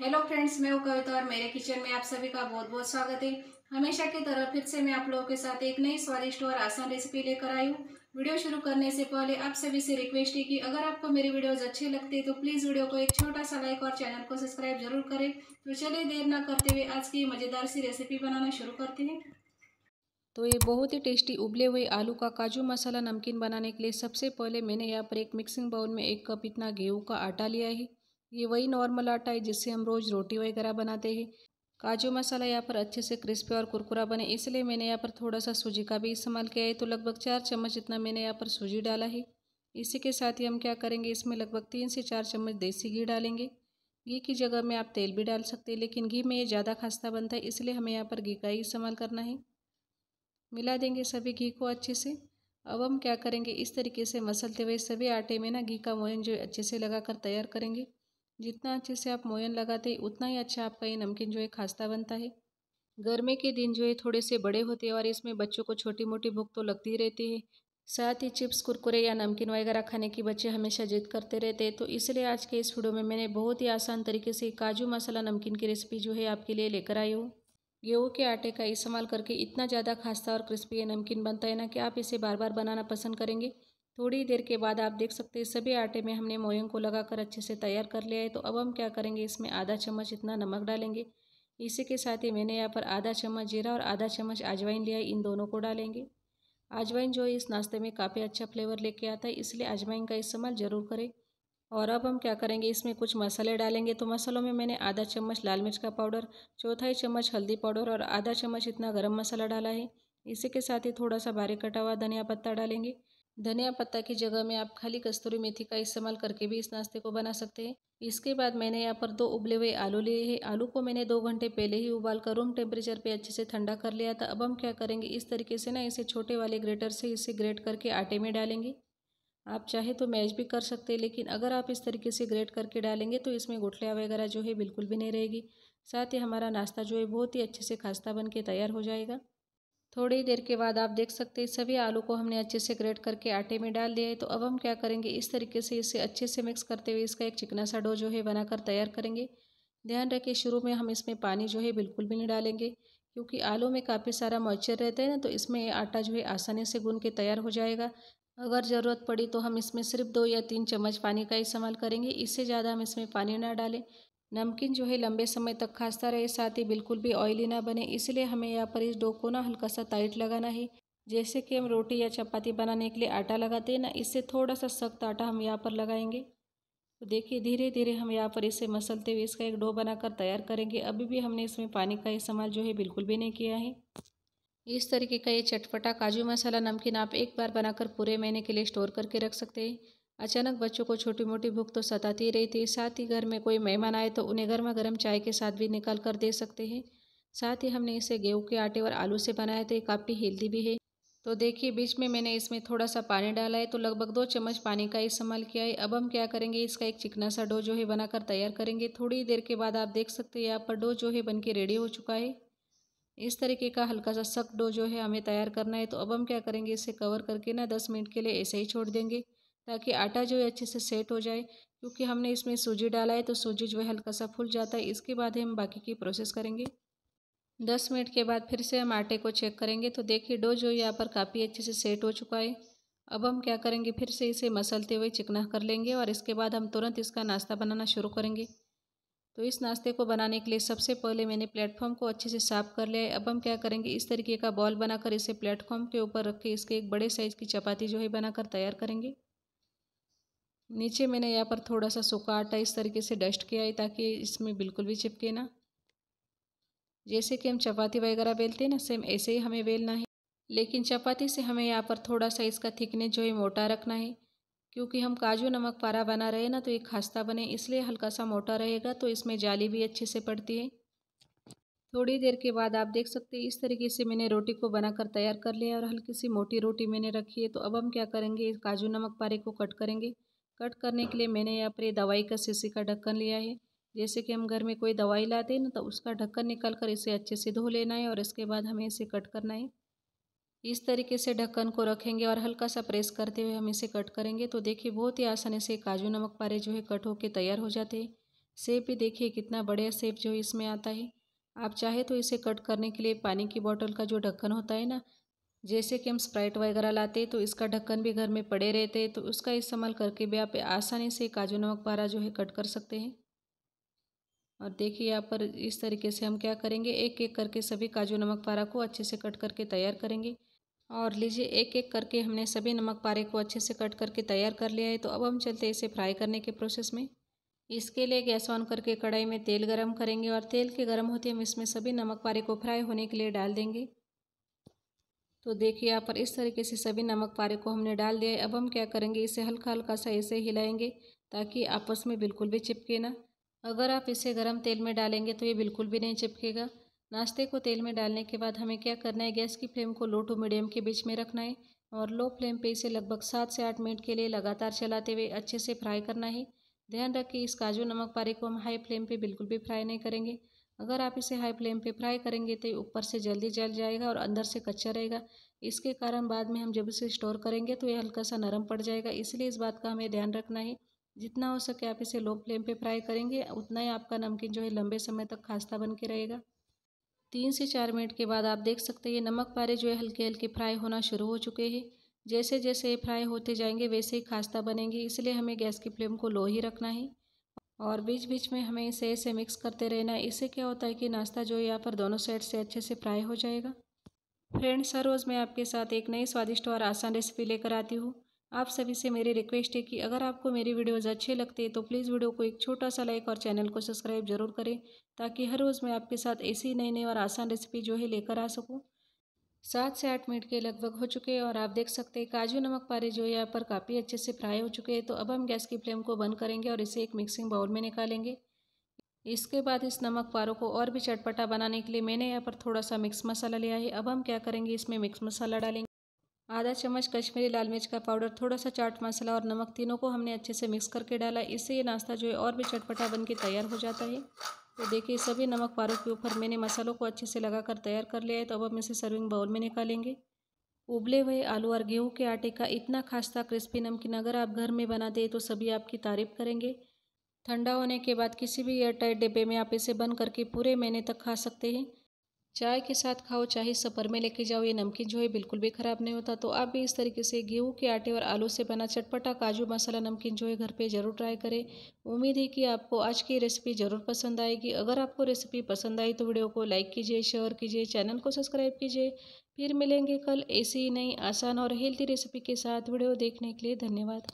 hello friends मैं हूँ कविता और मेरे किचन में आप सभी का बहुत बहुत स्वागत है हमेशा की तरह फिर से मैं आप लोगों के साथ एक नई स्वादिष्ट और आसान रेसिपी लेकर आई हूँ वीडियो शुरू करने से पहले आप सभी से रिक्वेस्ट है कि अगर आपको मेरी वीडियोस अच्छे लगते तो प्लीज़ वीडियो को एक छोटा सा लाइक और चैनल को सब्सक्राइब जरूर करें तो चलिए देर ना करते हुए आज की मज़ेदार सी रेसिपी बनाना शुरू करते हैं तो ये बहुत ही टेस्टी उबले हुए आलू का काजू मसाला नमकीन बनाने के लिए सबसे पहले मैंने यहाँ पर एक मिक्सिंग बाउल में एक कप इतना गेहूँ का आटा लिया है ये वही नॉर्मल आटा है जिससे हम रोज़ रोटी वगैरह बनाते हैं काजू मसाला यहाँ पर अच्छे से क्रिस्पी और कुरकुरा बने इसलिए मैंने यहाँ पर थोड़ा सा सूजी का भी इस्तेमाल किया है तो लगभग चार चम्मच इतना मैंने यहाँ पर सूजी डाला है इसी के साथ ही हम क्या करेंगे इसमें लगभग तीन से चार चम्मच देसी घी डालेंगे घी की जगह में आप तेल भी डाल सकते हैं लेकिन घी में ये ज़्यादा खास्ता बनता है इसलिए हमें यहाँ पर घी का ही इस्तेमाल करना है मिला देंगे सभी घी को अच्छे से अब हम क्या करेंगे इस तरीके से मसलते हुए सभी आटे में ना घी का मोहन जो अच्छे से लगा कर तैयार करेंगे जितना अच्छे से आप मोयन लगाते हैं उतना ही अच्छा आपका ये नमकीन जो है खास्ता बनता है गर्मी के दिन जो है थोड़े से बड़े होते हैं और इसमें बच्चों को छोटी मोटी भूख तो लगती ही रहती है साथ ही चिप्स कुरकुरे या नमकीन वगैरह खाने की बच्चे हमेशा जिद करते रहते हैं तो इसलिए आज के इस वीडियो में मैंने बहुत ही आसान तरीके से काजू मसाला नमकीन की रेसिपी जो है आपके लिए लेकर आई हूँ गेहूँ के आटे का इस्तेमाल करके इतना ज़्यादा खास्ता और क्रिस्पी ये नमकीन बनता है ना कि आप इसे बार बार बनाना पसंद करेंगे थोड़ी देर के बाद आप देख सकते हैं सभी आटे में हमने मोयंग को लगाकर अच्छे से तैयार कर लिया है तो अब हम क्या करेंगे इसमें आधा चम्मच इतना नमक डालेंगे इसी के साथ ही मैंने यहाँ पर आधा चम्मच जीरा और आधा चम्मच अजवाइन लिया इन दोनों को डालेंगे अजवाइन जो है इस नाश्ते में काफ़ी अच्छा फ्लेवर लेके आता है इसलिए अजवाइन का इस्तेमाल ज़रूर करें और अब हम क्या करेंगे इसमें कुछ मसाले डालेंगे तो मसालों में मैंने आधा चम्मच लाल मिर्च का पाउडर चौथाई चम्मच हल्दी पाउडर और आधा चम्मच इतना गरम मसाला डाला है इसी के साथ ही थोड़ा सा बारीक कटा हुआ धनिया पत्ता डालेंगे धनिया पत्ता की जगह में आप खाली कस्तूरी मेथी का इस्तेमाल करके भी इस नाश्ते को बना सकते हैं इसके बाद मैंने यहाँ पर दो उबले हुए आलू लिए हैं आलू को मैंने दो घंटे पहले ही उबाल कर रूम टेम्परेचर पे अच्छे से ठंडा कर लिया था अब हम क्या करेंगे इस तरीके से ना इसे छोटे वाले ग्रेटर से इसे ग्रेट करके आटे में डालेंगे आप चाहे तो मैश भी कर सकते हैं लेकिन अगर आप इस तरीके से ग्रेट करके डालेंगे तो इसमें गुठलियाँ वगैरह जो है बिल्कुल भी नहीं रहेगी साथ ही हमारा नाश्ता जो है बहुत ही अच्छे से खास्ता बन के तैयार हो जाएगा थोड़ी देर के बाद आप देख सकते हैं सभी आलू को हमने अच्छे से ग्रेट करके आटे में डाल दिया है तो अब हम क्या करेंगे इस तरीके से इसे अच्छे से मिक्स करते हुए इसका एक चिकना सा डो जो है बनाकर तैयार करेंगे ध्यान रखें शुरू में हम इसमें पानी जो है बिल्कुल भी नहीं डालेंगे क्योंकि आलू में काफ़ी सारा मॉइस्चर रहता है ना तो इसमें आटा जो है आसानी से गून के तैयार हो जाएगा अगर ज़रूरत पड़ी तो हम इसमें सिर्फ दो या तीन चम्मच पानी का इस्तेमाल करेंगे इससे ज़्यादा हम इसमें पानी ना डालें नमकीन जो है लंबे समय तक खासता रहे साथ ही बिल्कुल भी ऑयली ना बने इसलिए हमें यहाँ पर इस डो को ना हल्का सा टाइट लगाना है जैसे कि हम रोटी या चपाती बनाने के लिए आटा लगाते हैं ना इससे थोड़ा सा सख्त आटा हम यहाँ पर लगाएंगे तो देखिए धीरे धीरे हम यहाँ पर इसे मसलते हुए इसका एक डो बनाकर तैयार करेंगे अभी भी हमने इसमें पानी का इस्तेमाल जो है बिल्कुल भी नहीं किया है इस तरीके का ये चटपटा काजू मसाला नमकीन आप एक बार बनाकर पूरे महीने के लिए स्टोर करके रख सकते हैं अचानक बच्चों को छोटी मोटी भूख तो सताती रही थी साथ ही घर में कोई मेहमान आए तो उन्हें गर्मा गर्म चाय के साथ भी निकाल कर दे सकते हैं साथ ही हमने इसे गेहूं के आटे और आलू से बनाया तो ये काफ़ी हेल्दी भी है तो देखिए बीच में मैंने इसमें थोड़ा सा पानी डाला है तो लगभग दो चम्मच पानी का इस्तेमाल किया है अब हम क्या करेंगे इसका एक चिकना सा डो जो है बनाकर तैयार करेंगे थोड़ी देर के बाद आप देख सकते हैं यहाँ पर डो जो है बन के रेडी हो चुका है इस तरीके का हल्का सा सख्त डो जो है हमें तैयार करना है तो अब हम क्या करेंगे इसे कवर करके ना दस मिनट के लिए ऐसे ही छोड़ देंगे ताकि आटा जो है अच्छे से सेट हो जाए क्योंकि हमने इसमें सूजी डाला है तो सूजी जो है हल्का सा फूल जाता है इसके बाद हम बाकी की प्रोसेस करेंगे दस मिनट के बाद फिर से हम आटे को चेक करेंगे तो देखिए डो जो यहाँ पर काफ़ी अच्छे से सेट हो चुका है अब हम क्या करेंगे फिर से इसे मसलते हुए चिकना कर लेंगे और इसके बाद हम तुरंत इसका नाश्ता बनाना शुरू करेंगे तो इस नाश्ते को बनाने के लिए सबसे पहले मैंने प्लेटफॉर्म को अच्छे से साफ़ कर लिया है अब हम क्या करेंगे इस तरीके का बॉल बनाकर इसे प्लेटफॉर्म के ऊपर रख के इसके एक बड़े साइज़ की चपाती जो है बनाकर तैयार करेंगे नीचे मैंने यहाँ पर थोड़ा सा सूखा आटा इस तरीके से डस्ट किया है ताकि इसमें बिल्कुल भी चिपके ना जैसे कि हम चपाती वगैरह बेलते हैं ना सेम ऐसे ही हमें बेलना है लेकिन चपाती से हमें यहाँ पर थोड़ा सा इसका थिकनेस जो है मोटा रखना है क्योंकि हम काजू नमक पारा बना रहे ना तो ये खास्ता बने इसलिए हल्का सा मोटा रहेगा तो इसमें जाली भी अच्छे से पड़ती है थोड़ी देर के बाद आप देख सकते हैं इस तरीके से मैंने रोटी को बनाकर तैयार कर लिया और हल्की सी मोटी रोटी मैंने रखी है तो अब हम क्या करेंगे काजू नमक पारे को कट करेंगे कट करने के लिए मैंने यहाँ पर ये दवाई का शीशी का ढक्कन लिया है जैसे कि हम घर में कोई दवाई लाते हैं ना तो उसका ढक्कन निकाल कर इसे अच्छे से धो लेना है और इसके बाद हमें इसे कट करना है इस तरीके से ढक्कन को रखेंगे और हल्का सा प्रेस करते हुए हम इसे कट करेंगे तो देखिए बहुत ही आसानी से काजू नमक पारे जो है कट होकर तैयार हो जाते हैं सेब भी देखिए कितना बढ़िया सेब जो इसमें आता है आप चाहे तो इसे कट करने के लिए पानी की बॉटल का जो ढक्कन होता है ना जैसे कि हम स्प्राइट वगैरह लाते तो इसका ढक्कन भी घर में पड़े रहते तो उसका इस्तेमाल करके भी आप आसानी से काजू नमक पारा जो है कट कर सकते हैं और देखिए यहाँ पर इस तरीके से हम क्या करेंगे एक एक करके सभी काजू नमक पारा को अच्छे से कट करके तैयार करेंगे और लीजिए एक एक करके हमने सभी नमक पारे को अच्छे से कट करके तैयार कर लिया है तो अब हम चलते हैं इसे फ्राई करने के प्रोसेस में इसके लिए गैस ऑन करके कढ़ाई में तेल गरम करेंगे और तेल के गरम होते हम इसमें सभी नमक पारे को फ्राई होने के लिए डाल देंगे तो देखिए यहाँ पर इस तरीके से सभी नमक पारे को हमने डाल दिया है अब हम क्या करेंगे इसे हल्का हल्का सा ऐसे हिलाएंगे ताकि आपस में बिल्कुल भी चिपके ना अगर आप इसे गर्म तेल में डालेंगे तो ये बिल्कुल भी नहीं चिपकेगा नाश्ते को तेल में डालने के बाद हमें क्या करना है गैस की फ्लेम को लो टू मीडियम के बीच में रखना है और लो फ्लेम पर इसे लगभग सात से आठ मिनट के लिए लगातार चलाते हुए अच्छे से फ्राई करना है ध्यान रखें इस काजू नमक पारे को हम हाई फ्लेम पर बिल्कुल भी फ्राई नहीं करेंगे अगर आप इसे हाई फ्लेम पे फ्राई करेंगे तो ऊपर से जल्दी जल जाएगा और अंदर से कच्चा रहेगा इसके कारण बाद में हम जब इसे स्टोर करेंगे तो ये हल्का सा नरम पड़ जाएगा इसलिए इस बात का हमें ध्यान रखना है जितना हो सके आप इसे लो फ्लेम पे फ्राई करेंगे उतना ही आपका नमकीन जो है लंबे समय तक खास्ता बन के रहेगा तीन से चार मिनट के बाद आप देख सकते हैं नमक पारे जो है हल्के हल्के फ्राई होना शुरू हो चुके हैं जैसे जैसे ये फ्राई होते जाएंगे वैसे ही खास्ता बनेंगे इसलिए हमें गैस की फ्लेम को लो ही रखना है और बीच बीच में हमें इसे ऐसे मिक्स करते रहना इससे क्या होता है कि नाश्ता जो यहाँ पर दोनों साइड से अच्छे से फ्राई हो जाएगा फ्रेंड्स हर रोज़ मैं आपके साथ एक नई स्वादिष्ट और आसान रेसिपी लेकर आती हूँ आप सभी से मेरी रिक्वेस्ट है कि अगर आपको मेरी वीडियोज़ अच्छे लगते हैं तो प्लीज़ वीडियो को एक छोटा सा लाइक और चैनल को सब्सक्राइब जरूर करें ताकि हर रोज़ मैं आपके साथ ऐसी नई नई और आसान रेसिपी जो है लेकर आ सकूँ सात से आठ मिनट के लगभग हो चुके हैं और आप देख सकते हैं काजू नमक पारे जो यहाँ पर काफ़ी अच्छे से फ्राई हो चुके हैं तो अब हम गैस की फ्लेम को बंद करेंगे और इसे एक मिक्सिंग बाउल में निकालेंगे इसके बाद इस नमक पारों को और भी चटपटा बनाने के लिए मैंने यहाँ पर थोड़ा सा मिक्स मसाला लिया है अब हम क्या करेंगे इसमें मिक्स मसाला डालेंगे आधा चम्मच कश्मीरी लाल मिर्च का पाउडर थोड़ा सा चाट मसाला और नमक तीनों को हमने अच्छे से मिक्स करके डाला इससे ये नाश्ता जो है और भी चटपटा बन के तैयार हो जाता है तो देखिए सभी नमक पारों के ऊपर मैंने मसालों को अच्छे से लगाकर तैयार कर लिया है तो अब हम इसे सर्विंग बाउल में निकालेंगे उबले हुए आलू और गेहूं के आटे का इतना खासता क्रिस्पी नमकीन अगर आप घर में बना दें तो सभी आपकी तारीफ करेंगे ठंडा होने के बाद किसी भी एयरटाइट डिब्बे में आप इसे बंद करके पूरे महीने तक खा सकते हैं चाय के साथ खाओ चाहे सफर में लेके जाओ ये नमकीन जो है बिल्कुल भी ख़राब नहीं होता तो आप भी इस तरीके से गेहूँ के आटे और आलू से बना चटपटा काजू मसाला नमकीन जो है घर पे ज़रूर ट्राई करें उम्मीद है कि आपको आज की रेसिपी ज़रूर पसंद आएगी अगर आपको रेसिपी पसंद आई तो वीडियो को लाइक कीजिए शेयर कीजिए चैनल को सब्सक्राइब कीजिए फिर मिलेंगे कल ऐसी ही नई आसान और हेल्थी रेसिपी के साथ वीडियो देखने के लिए धन्यवाद